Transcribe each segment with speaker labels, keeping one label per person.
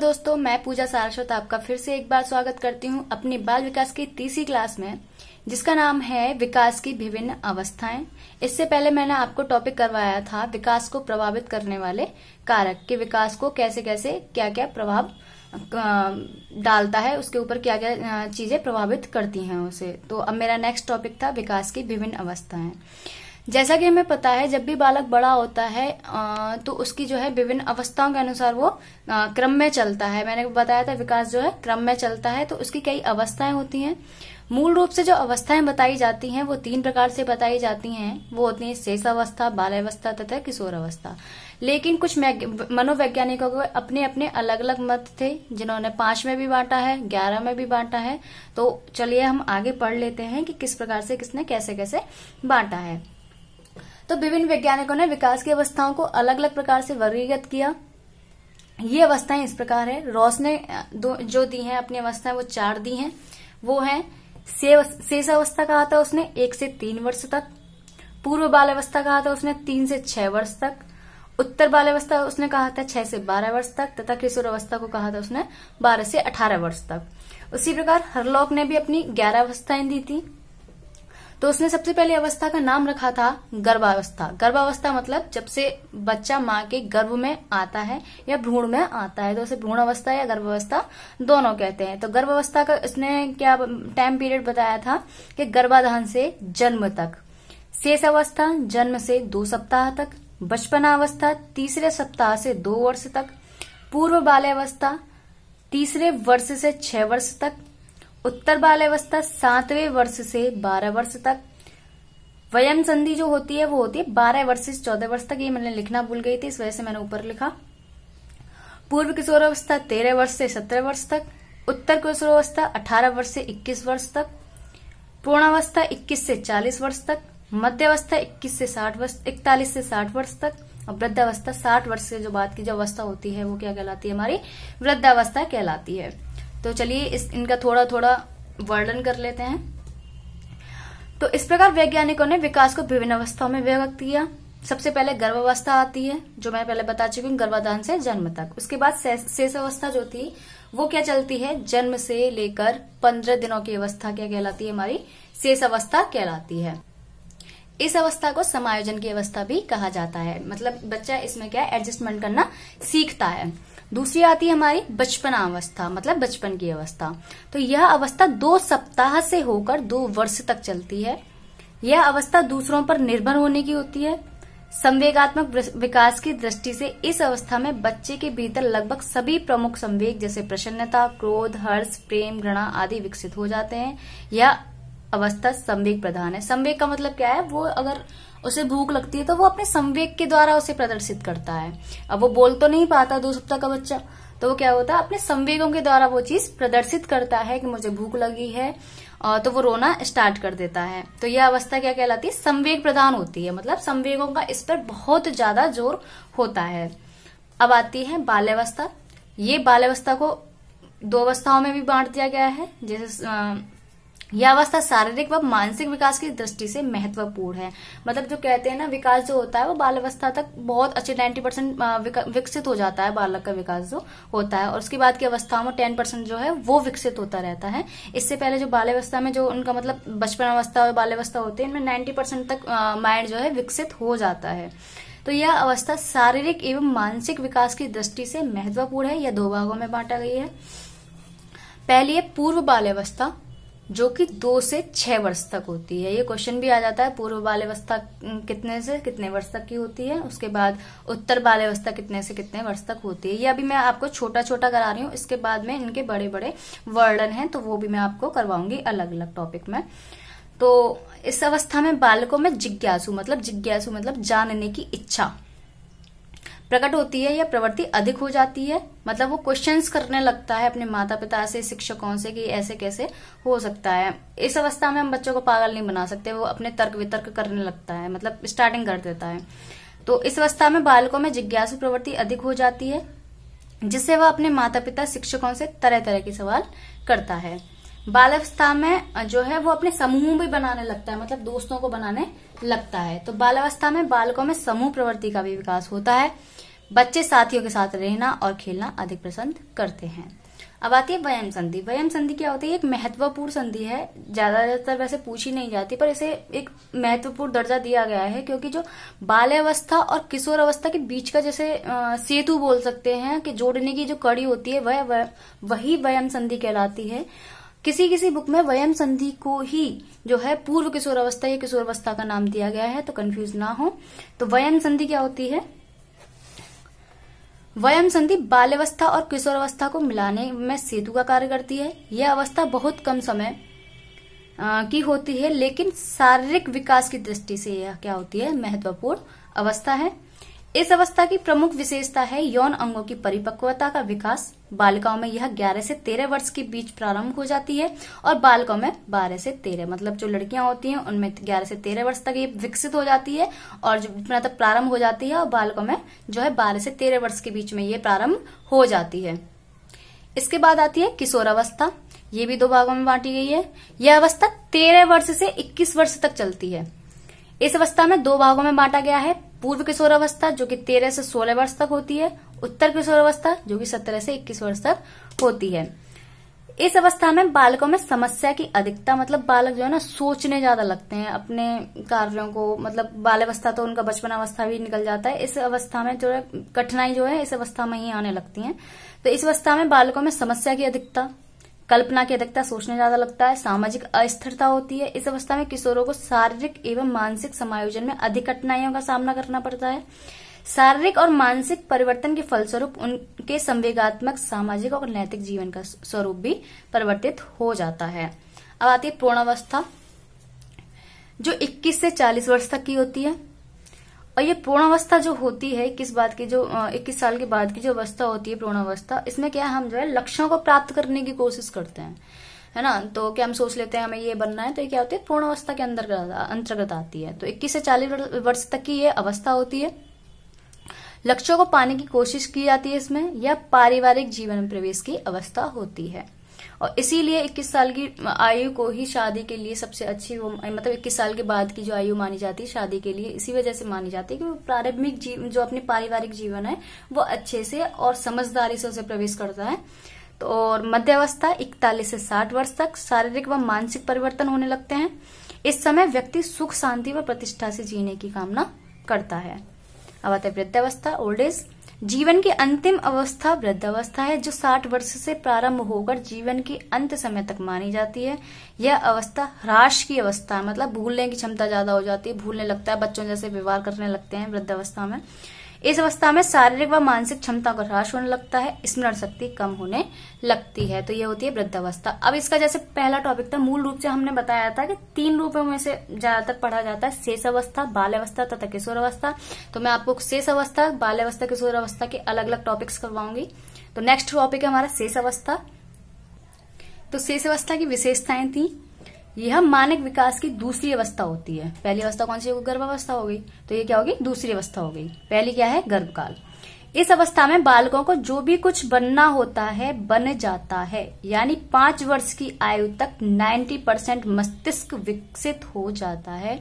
Speaker 1: नमस्कार दोस्तों मैं पूजा सारस्वत आपका फिर से एक बार स्वागत करती हूँ अपनी बाल विकास की तीसरी क्लास में जिसका नाम है विकास की विभिन्न अवस्थाएं इससे पहले मैंने आपको टॉपिक करवाया था विकास को प्रभावित करने वाले कारक के विकास को कैसे कैसे क्या क्या प्रभाव डालता है उसके ऊपर क्या क्या चीजें प्रभावित करती हैं उसे तो अब मेरा नेक्स्ट टॉपिक था विकास की विभिन्न अवस्थाएं जैसा कि हमें पता है जब भी बालक बड़ा होता है तो उसकी जो है विभिन्न अवस्थाओं के अनुसार वो क्रम में चलता है मैंने बताया था विकास जो है क्रम में चलता है तो उसकी कई अवस्थाएं होती हैं मूल रूप से जो अवस्थाएं बताई जाती हैं वो तीन प्रकार से बताई जाती हैं वो होती है शेष अवस्था बाल्यावस्था तथा किशोर अवस्था लेकिन कुछ मनोवैज्ञानिकों के अपने अपने अलग अलग मत थे जिन्होंने पांच में भी बांटा है ग्यारह में भी बांटा है तो चलिए हम आगे पढ़ लेते हैं कि किस प्रकार से किसने कैसे कैसे बांटा है तो विभिन्न वैज्ञानिकों ने विकास की अवस्थाओं को अलग अलग प्रकार से वर्गीकृत किया ये अवस्थाएं इस प्रकार है रॉस ने जो दी हैं अपनी अवस्थाएं वो चार दी हैं वो है शेष अवस्था कहा था उसने एक से तीन वर्ष तक पूर्व बाल अवस्था कहा था उसने तीन से छह वर्ष तक उत्तर बाल अवस्था उसने कहा था छह से बारह वर्ष तक तथा किशोर अवस्था को कहा था उसने बारह से अठारह वर्ष तक उसी प्रकार हरलोक ने भी अपनी ग्यारह अवस्थाएं दी थी तो उसने सबसे पहले अवस्था का नाम रखा था गर्भावस्था गर्भावस्था मतलब जब से बच्चा माँ के गर्भ में आता है या भ्रूण में आता है तो उसे भ्रूण अवस्था या गर्भावस्था दोनों कहते हैं तो गर्भावस्था का इसने क्या टाइम पीरियड बताया था कि गर्भाधान से जन्म तक शेष अवस्था जन्म से दो सप्ताह तक बचपनावस्था तीसरे सप्ताह से दो वर्ष तक पूर्व बाल्यावस्था तीसरे वर्ष से छह वर्ष तक उत्तर बाल्यावस्था सातवें वर्ष से बारह वर्ष तक वयम संधि जो होती है वो होती है बारह वर्ष से चौदह वर्ष तक ये मैंने लिखना भूल गई थी इस वजह से मैंने ऊपर लिखा पूर्व किशोरावस्था तेरह वर्ष से सत्रह वर्ष तक उत्तर किशोरावस्था अठारह वर्ष से इक्कीस वर्ष तक पूर्णावस्था इक्कीस से चालीस वर्ष तक मध्यावस्था इक्कीस से साठ वर्ष इकतालीस से साठ वर्ष तक और वृद्धावस्था साठ वर्ष से जो बात की जो अवस्था होती है वो क्या कहलाती है हमारी वृद्धावस्था कहलाती है तो चलिए इस इनका थोड़ा थोड़ा वर्णन कर लेते हैं तो इस प्रकार वैज्ञानिकों ने विकास को विभिन्न अवस्थाओं में व्यक्त किया सबसे पहले गर्भावस्था आती है जो मैं पहले बता चुकी हूँ गर्भाधान से जन्म तक उसके बाद शेष अवस्था जो थी वो क्या चलती है जन्म से लेकर पंद्रह दिनों की अवस्था क्या कहलाती है हमारी शेष अवस्था कहलाती है इस अवस्था को समायोजन की अवस्था भी कहा जाता है मतलब बच्चा इसमें क्या एडजस्टमेंट करना सीखता है दूसरी आती है हमारी बचपन अवस्था मतलब बचपन की अवस्था तो यह अवस्था दो सप्ताह से होकर दो वर्ष तक चलती है यह अवस्था दूसरों पर निर्भर होने की होती है संवेगात्मक विकास की दृष्टि से इस अवस्था में बच्चे के भीतर लगभग सभी प्रमुख संवेग जैसे प्रसन्नता क्रोध हर्ष प्रेम घृणा आदि विकसित हो जाते हैं यह अवस्था संवेग प्रधान है संवेग का मतलब क्या है वो अगर उसे भूख लगती है तो वो अपने संवेग के द्वारा उसे प्रदर्शित करता है अब वो बोल तो नहीं पाता दो सप्ताह का बच्चा तो वो क्या होता है अपने संवेगों के द्वारा वो चीज प्रदर्शित करता है कि मुझे भूख लगी है तो वो रोना स्टार्ट कर देता है तो यह अवस्था क्या कहलाती है संवेग प्रदान होती है मतलब संवेगों का इस पर बहुत ज्यादा जोर होता है अब आती है बाल्यावस्था ये बाल्यावस्था को दो अवस्थाओं में भी बांट दिया गया है जैसे यह अवस्था शारीरिक व मानसिक विकास की दृष्टि से महत्वपूर्ण है मतलब जो कहते हैं ना विकास जो होता है वो बाल अवस्था तक बहुत अच्छे 90 परसेंट विकसित हो जाता है बालक का विकास जो होता है और उसके बाद की अवस्थाओं में टेन परसेंट जो है वो विकसित होता रहता है इससे पहले जो अवस्था में जो उनका मतलब बचपन अवस्था और अवस्था होती है इनमें नाइन्टी तक माइंड जो है विकसित हो जाता है तो यह अवस्था शारीरिक एवं मानसिक विकास की दृष्टि से महत्वपूर्ण है यह दो भागों में बांटा गई है पहली है पूर्व बाल्यावस्था जो कि दो से छह वर्ष तक होती है ये क्वेश्चन भी आ जाता है पूर्व बाल्यवस्था कितने से कितने वर्ष तक की होती है उसके बाद उत्तर बाल्यवस्था कितने से कितने वर्ष तक होती है ये अभी मैं आपको छोटा छोटा करा रही हूँ इसके बाद में इनके बड़े बड़े वर्णन हैं तो वो भी मैं आपको करवाऊंगी अलग अलग टॉपिक में तो इस अवस्था में बालकों में जिज्ञासु मतलब जिज्ञासु मतलब जानने की इच्छा प्रकट होती है या प्रवृत्ति अधिक हो जाती है मतलब वो क्वेश्चंस करने लगता है अपने माता पिता से शिक्षकों से कि ऐसे कैसे हो सकता है इस अवस्था में हम बच्चों को पागल नहीं बना सकते वो अपने तर्क वितर्क करने लगता है मतलब स्टार्टिंग कर देता है तो इस अवस्था में बालकों में जिज्ञासु प्रवृत्ति अधिक हो जाती है जिससे वह अपने माता पिता शिक्षकों से तरह तरह के सवाल करता है बाल अवस्था में जो है वो अपने समूह भी बनाने लगता है मतलब दोस्तों को बनाने लगता है तो बाल अवस्था में बालकों में समूह प्रवृत्ति का भी विकास होता है बच्चे साथियों के साथ रहना और खेलना अधिक पसंद करते हैं अब आती है वयम संधि वयम संधि क्या होती है एक महत्वपूर्ण संधि है ज्यादातर वैसे पूछी नहीं जाती पर इसे एक महत्वपूर्ण दर्जा दिया गया है क्योंकि जो बाल्यावस्था और किशोर अवस्था के बीच का जैसे सेतु बोल सकते हैं कि जोड़ने की जो कड़ी होती है वह, वह वही वयम संधि कहलाती है किसी किसी बुक में वयम संधि को ही जो है पूर्व किशोर अवस्था या किशोर अवस्था का नाम दिया गया है तो कन्फ्यूज ना हो तो वयम संधि क्या होती है वयम संधि बाल्यवस्था और किशोरावस्था को मिलाने में सेतु का कार्य करती है यह अवस्था बहुत कम समय की होती है लेकिन शारीरिक विकास की दृष्टि से यह क्या होती है महत्वपूर्ण अवस्था है इस अवस्था की प्रमुख विशेषता है यौन अंगों की परिपक्वता का विकास बालिकाओं में यह 11 से 13 वर्ष के बीच प्रारंभ हो जाती है और बालकों में 12 से 13 मतलब जो लड़कियां होती हैं उनमें 11 से 13 वर्ष तक ये विकसित हो जाती है और जो मतलब प्रारंभ हो जाती है और बालकों में जो है 12 से 13 वर्ष के बीच में ये प्रारंभ हो जाती है इसके बाद आती है किशोरावस्था ये भी दो भागों में बांटी गई है यह अवस्था तेरह वर्ष से इक्कीस वर्ष तक चलती है इस अवस्था में दो भागों में बांटा गया है पूर्व किशोरावस्था जो कि 13 से 16 वर्ष तक होती है उत्तर किशोरावस्था जो कि 17 से 21 वर्ष तक होती है इस अवस्था में बालकों में समस्या की अधिकता मतलब बालक जो है ना सोचने ज्यादा लगते हैं अपने कार्यों को मतलब बाल अवस्था तो उनका बचपन अवस्था भी निकल जाता है इस अवस्था में जो है कठिनाई जो है इस अवस्था में ही आने लगती है तो इस अवस्था में बालकों में समस्या की अधिकता कल्पना की अधिकता सोचने ज्यादा लगता है सामाजिक अस्थिरता होती है इस अवस्था में किशोरों को शारीरिक एवं मानसिक समायोजन में अधिक कठिनाइयों का सामना करना पड़ता है शारीरिक और मानसिक परिवर्तन के फलस्वरूप उनके संवेगात्मक सामाजिक और नैतिक जीवन का स्वरूप भी परिवर्तित हो जाता है अब आती है पूर्णावस्था जो 21 से 40 वर्ष तक की होती है और ये पूर्णावस्था जो होती है किस बात की जो इक्कीस साल के बाद की जो अवस्था होती है पूर्णावस्था इसमें क्या हम जो है लक्ष्यों को प्राप्त करने की कोशिश करते हैं है ना तो क्या हम सोच लेते हैं हमें ये बनना है तो ये क्या होती है पूर्णावस्था के अंदर अंतर्गत आती है तो इक्कीस से चालीस वर्ष तक की ये अवस्था होती है लक्ष्यों को पाने की कोशिश की जाती है इसमें यह पारिवारिक जीवन में प्रवेश की अवस्था होती है और इसीलिए 21 साल की आयु को ही शादी के लिए सबसे अच्छी मतलब 21 साल के बाद की जो आयु मानी जाती है शादी के लिए इसी वजह से मानी जाती है कि वो प्रारंभिक जीवन जो अपने पारिवारिक जीवन है वो अच्छे से और समझदारी से उसे प्रवेश करता है तो और मध्यावस्था इकतालीस से साठ वर्ष तक शारीरिक व मानसिक परिवर्तन होने लगते हैं इस समय व्यक्ति सुख शांति व प्रतिष्ठा से जीने की कामना करता है अब आते वृद्धावस्था ओल्ड एज जीवन की अंतिम अवस्था वृद्धावस्था है जो 60 वर्ष से प्रारंभ होकर जीवन के अंत समय तक मानी जाती है यह अवस्था ह्राश की अवस्था है मतलब भूलने की क्षमता ज्यादा हो जाती है भूलने लगता है बच्चों जैसे व्यवहार करने लगते हैं वृद्धावस्था में इस अवस्था में शारीरिक व मानसिक क्षमता का ह्रास होने लगता है स्मरण शक्ति कम होने लगती है तो यह होती है वृद्धावस्था अब इसका जैसे पहला टॉपिक था मूल रूप से हमने बताया था कि तीन रूपों में से ज्यादातर पढ़ा जाता है शेष अवस्था बाल अवस्था तथा किशोर अवस्था तो मैं आपको शेष अवस्था बाल अवस्था किशोर अवस्था के अलग अलग टॉपिक्स करवाऊंगी तो नेक्स्ट टॉपिक है हमारा शेष अवस्था तो शेष अवस्था की विशेषताएं थी यह मानक विकास की दूसरी अवस्था होती है पहली अवस्था कौन सी होगी गर्भावस्था हो गई तो ये क्या होगी दूसरी अवस्था हो गई पहली क्या है गर्भकाल इस अवस्था में बालकों को जो भी कुछ बनना होता है बन जाता है यानी पांच वर्ष की आयु तक 90 परसेंट मस्तिष्क विकसित हो जाता है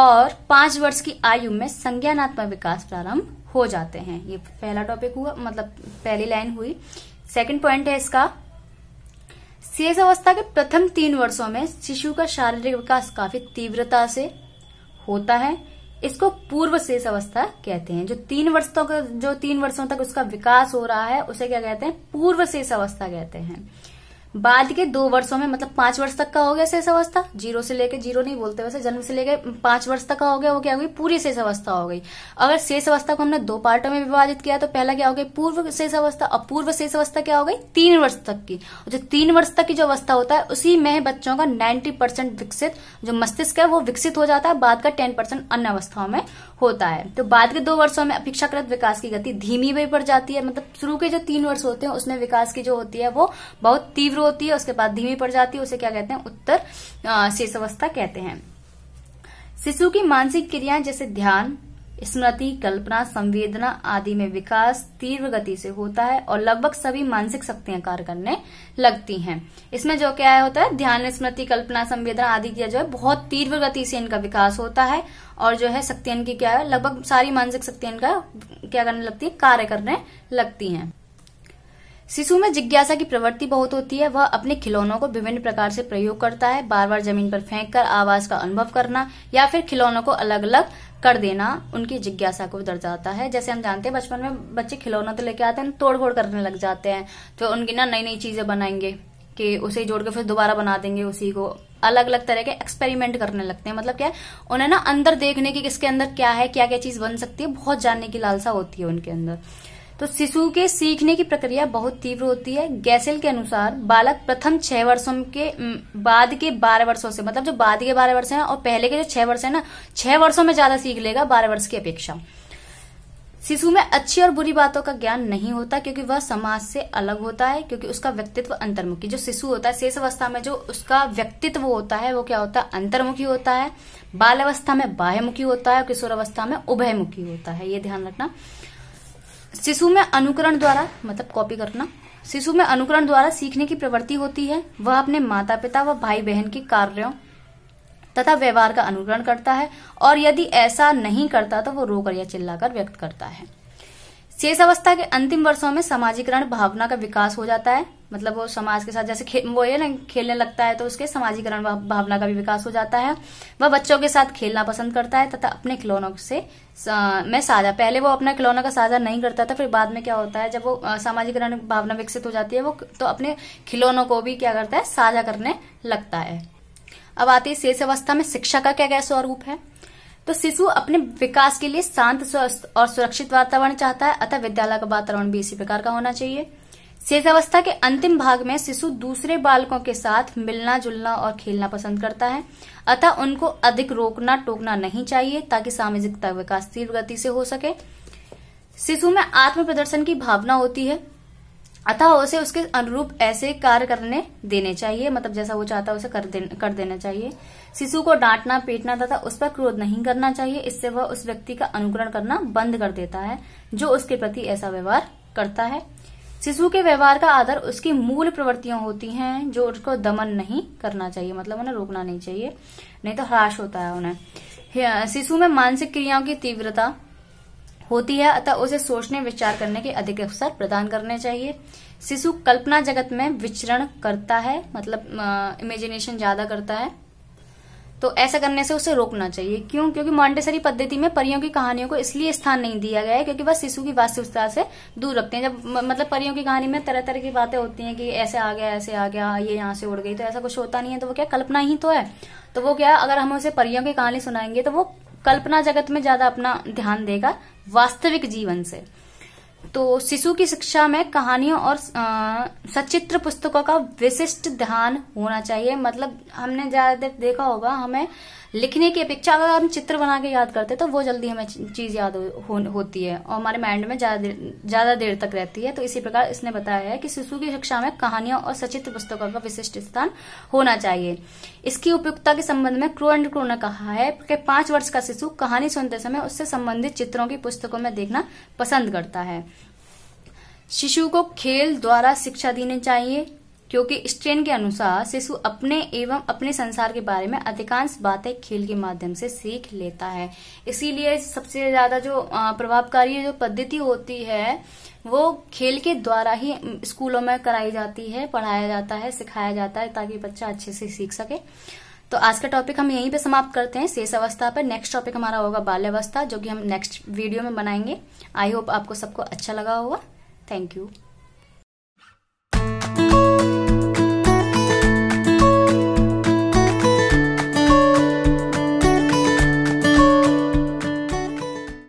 Speaker 1: और पांच वर्ष की आयु में संज्ञानात्मक विकास प्रारंभ हो जाते हैं ये पहला टॉपिक हुआ मतलब पहली लाइन हुई सेकंड पॉइंट है इसका शेष अवस्था के प्रथम तीन वर्षों में शिशु का शारीरिक विकास काफी तीव्रता से होता है इसको पूर्व शेष अवस्था कहते हैं जो तीन वर्ष तक जो तीन वर्षों तक उसका विकास हो रहा है उसे क्या कहते हैं पूर्व शेष अवस्था कहते हैं बाद के दो वर्षों में मतलब पांच वर्ष तक का हो गया शेष अवस्था जीरो से लेकर जीरो नहीं बोलते वैसे जन्म से लेकर पांच वर्ष तक का हो गया वो क्या हो गई पूरी शेष अवस्था हो गई अगर शेष अवस्था को हमने दो पार्टों में विभाजित किया तो पहला क्या हो गई पूर्व शेष अवस्था और पूर्व शेष अवस्था क्या हो गई तीन वर्ष तक की जो तीन वर्ष तक की जो अवस्था होता है उसी में बच्चों का नाइन्टी विकसित जो मस्तिष्क है वो विकसित हो जाता है बाद का टेन अन्य अवस्थाओं में होता है तो बाद के दो वर्षों में अपेक्षाकृत विकास की गति धीमी भी पड़ जाती है मतलब शुरू के जो तीन वर्ष होते हैं उसमें विकास की जो होती है वो बहुत तीव्र शुरू होती है उसके बाद धीमी पड़ जाती है उसे क्या कहते हैं उत्तर शेष अवस्था कहते हैं शिशु की मानसिक क्रियाएं जैसे ध्यान स्मृति कल्पना संवेदना आदि में विकास तीव्र गति से होता है और लगभग सभी मानसिक शक्तियां कार्य करने लगती हैं इसमें जो क्या होता है ध्यान स्मृति कल्पना संवेदना आदि की जो है बहुत तीव्र गति से इनका विकास होता है और जो है शक्तियां की क्या है लगभग सारी मानसिक शक्तियां इनका क्या करने लगती है कार्य करने लगती है शिशु में जिज्ञासा की प्रवृत्ति बहुत होती है वह अपने खिलौनों को विभिन्न प्रकार से प्रयोग करता है बार बार जमीन पर फेंक कर आवाज का अनुभव करना या फिर खिलौनों को अलग अलग कर देना उनकी जिज्ञासा को दर्शाता है जैसे हम जानते हैं बचपन में बच्चे खिलौना तो लेके आते हैं तोड़ फोड़ करने लग जाते हैं तो उनकी ना नई नई चीजें बनाएंगे कि उसे जोड़ के फिर दोबारा बना देंगे उसी को अलग अलग तरह के एक्सपेरिमेंट करने लगते हैं मतलब क्या है उन्हें ना अंदर देखने की किसके अंदर क्या है क्या क्या चीज बन सकती है बहुत जानने की लालसा होती है उनके अंदर तो शिशु के सीखने की प्रक्रिया बहुत तीव्र होती है गैसेल के अनुसार बालक प्रथम छह वर्षों के बाद के बारह वर्षों से मतलब जो बाद के बारह वर्ष है और पहले के जो छह वर्ष है ना छह वर्षों में ज्यादा सीख लेगा बारह वर्ष की अपेक्षा शिशु में अच्छी और बुरी बातों का ज्ञान नहीं होता क्योंकि वह समाज से अलग होता है क्योंकि उसका व्यक्तित्व अंतर्मुखी जो शिशु होता है शेष अवस्था में जो उसका व्यक्तित्व होता है वो क्या होता है अंतर्मुखी होता है बाल अवस्था में बाह्यमुखी होता है और किशोर अवस्था में उभयमुखी होता है ये ध्यान रखना शिशु में अनुकरण द्वारा मतलब कॉपी करना शिशु में अनुकरण द्वारा सीखने की प्रवृत्ति होती है वह अपने माता पिता व भाई बहन के कार्यों तथा व्यवहार का अनुकरण करता है और यदि ऐसा नहीं करता तो वो रोकर या चिल्लाकर व्यक्त करता है शेष अवस्था के अंतिम वर्षों में सामाजिकरण भावना का विकास हो जाता है मतलब वो समाज के साथ जैसे खे, वो ये ना खेलने लगता है तो उसके सामाजिकरण भावना का भी विकास हो जाता है वह बच्चों के साथ खेलना पसंद करता है तथा अपने खिलौनों से सा, मैं साझा पहले वो अपना खिलौना का साझा नहीं करता था फिर बाद में क्या होता है जब वो सामाजिकरण भावना विकसित हो जाती है वो तो अपने खिलौनों को भी क्या करता है साझा करने लगता है अब आती है शेष अवस्था में शिक्षा का क्या क्या स्वरूप है तो शिशु अपने विकास के लिए शांत स्वस्थ और सुरक्षित वातावरण चाहता है अतः विद्यालय का वातावरण भी इसी प्रकार का होना चाहिए अवस्था के अंतिम भाग में शिशु दूसरे बालकों के साथ मिलना जुलना और खेलना पसंद करता है अतः उनको अधिक रोकना टोकना नहीं चाहिए ताकि सामाजिकता विकास तीव्र गति से हो सके शिशु में आत्म प्रदर्शन की भावना होती है अतः उसे उसके अनुरूप ऐसे कार्य करने देने चाहिए मतलब जैसा वो चाहता है उसे कर, देन, कर देना चाहिए शिशु को डांटना पीटना तथा उस पर क्रोध नहीं करना चाहिए इससे वह उस व्यक्ति का अनुकरण करना बंद कर देता है जो उसके प्रति ऐसा व्यवहार करता है शिशु के व्यवहार का आधार उसकी मूल प्रवृत्तियां होती हैं जो उसको दमन नहीं करना चाहिए मतलब उन्हें रोकना नहीं चाहिए नहीं तो हराश होता है उन्हें शिशु में मानसिक क्रियाओं की तीव्रता होती है अतः उसे सोचने विचार करने के अधिक अवसर प्रदान करने चाहिए शिशु कल्पना जगत में विचरण करता है मतलब इमेजिनेशन ज्यादा करता है तो ऐसा करने से उसे रोकना चाहिए क्यों क्योंकि मॉन्टेसरी पद्धति में परियों की कहानियों को इसलिए स्थान नहीं दिया गया है क्योंकि वह शिशु की वास्तविकता से दूर रखते हैं जब मतलब परियों की कहानी में तरह तरह की बातें होती हैं कि ऐसे आ गया ऐसे आ गया ये यहाँ से उड़ गई तो ऐसा कुछ होता नहीं है तो वो क्या कल्पना ही तो है तो वो क्या अगर हम उसे परियों की कहानी सुनाएंगे तो वो कल्पना जगत में ज्यादा अपना ध्यान देगा वास्तविक जीवन से तो शिशु की शिक्षा में कहानियों और सचित्र पुस्तकों का विशिष्ट ध्यान होना चाहिए मतलब हमने ज्यादा देखा होगा हमें लिखने की अपेक्षा अगर हम चित्र बना के याद करते हैं तो वो जल्दी हमें चीज याद हो, होती है और हमारे माइंड में ज्यादा देर तक रहती है तो इसी प्रकार इसने बताया है कि शिशु की शिक्षा में कहानियों और सचित्र पुस्तकों का विशिष्ट स्थान होना चाहिए इसकी उपयुक्तता के संबंध में क्रो एंड क्रो ने कहा है कि पांच वर्ष का शिशु कहानी सुनते समय उससे संबंधित चित्रों की पुस्तकों में देखना पसंद करता है शिशु को खेल द्वारा शिक्षा देनी चाहिए क्योंकि स्ट्रेन के अनुसार शिशु अपने एवं अपने संसार के बारे में अधिकांश बातें खेल के माध्यम से सीख लेता है इसीलिए सबसे ज्यादा जो प्रभावकारी जो पद्धति होती है वो खेल के द्वारा ही स्कूलों में कराई जाती है पढ़ाया जाता है सिखाया जाता है ताकि बच्चा अच्छे से सीख सके तो आज का टॉपिक हम यहीं पे समाप्त करते हैं शेष अवस्था पर नेक्स्ट टॉपिक हमारा होगा बाल्यावस्था जो कि हम नेक्स्ट वीडियो में बनाएंगे आई होप आपको सबको अच्छा लगा होगा थैंक यू